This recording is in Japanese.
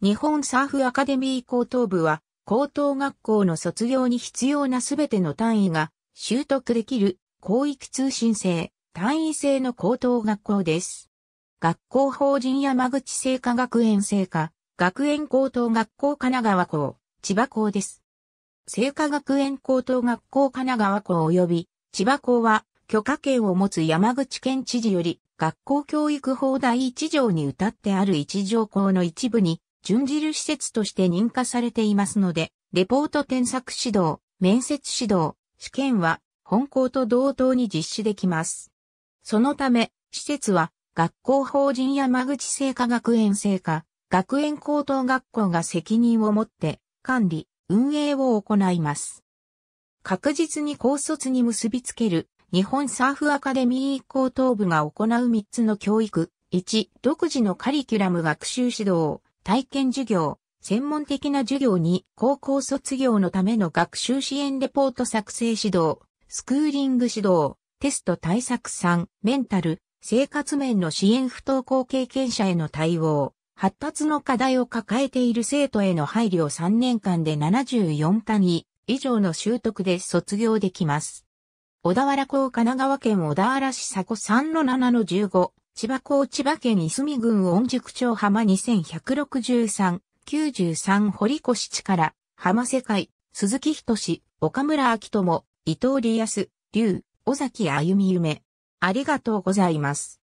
日本サーフアカデミー高等部は、高等学校の卒業に必要なすべての単位が習得できる広域通信制、単位制の高等学校です。学校法人山口聖火学園聖火、学園高等学校神奈川校、千葉校です。聖火学園高等学校神奈川校及び千葉校は許可権を持つ山口県知事より学校教育法第1条にたってある一条校の一部に準じる施設として認可されていますので、レポート添削指導、面接指導、試験は本校と同等に実施できます。そのため、施設は学校法人山口聖火学園聖火、学園高等学校が責任を持って管理、運営を行います。確実に高卒に結びつける日本サーフアカデミー高等部が行う3つの教育、1、独自のカリキュラム学習指導、体験授業、専門的な授業に高校卒業のための学習支援レポート作成指導、スクーリング指導、テスト対策3、メンタル、生活面の支援不登校経験者への対応、発達の課題を抱えている生徒への配慮を3年間で74単位以上の習得で卒業できます。小田原校神奈川県小田原市佐古3の7の15千葉港千葉県いすみ郡御宿町浜2163、93堀越地から、浜世界、鈴木仁、岡村明友、伊藤利康、龍、尾崎歩夢。ありがとうございます。